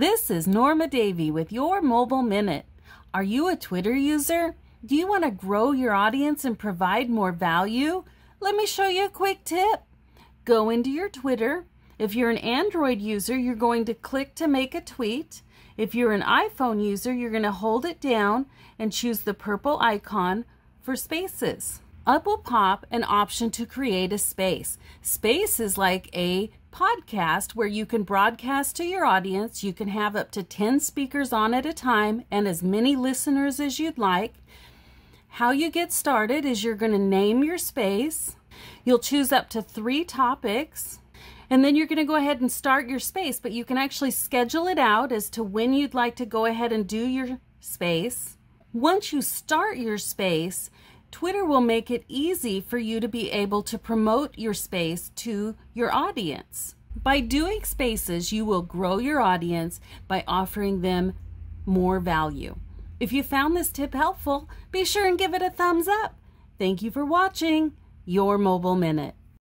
This is Norma Davey with your Mobile Minute. Are you a Twitter user? Do you want to grow your audience and provide more value? Let me show you a quick tip. Go into your Twitter. If you're an Android user, you're going to click to make a tweet. If you're an iPhone user, you're going to hold it down and choose the purple icon for spaces up will pop an option to create a space. Space is like a podcast where you can broadcast to your audience. You can have up to 10 speakers on at a time and as many listeners as you'd like. How you get started is you're going to name your space. You'll choose up to three topics. And then you're going to go ahead and start your space, but you can actually schedule it out as to when you'd like to go ahead and do your space. Once you start your space, Twitter will make it easy for you to be able to promote your space to your audience. By doing spaces, you will grow your audience by offering them more value. If you found this tip helpful, be sure and give it a thumbs up. Thank you for watching your Mobile Minute.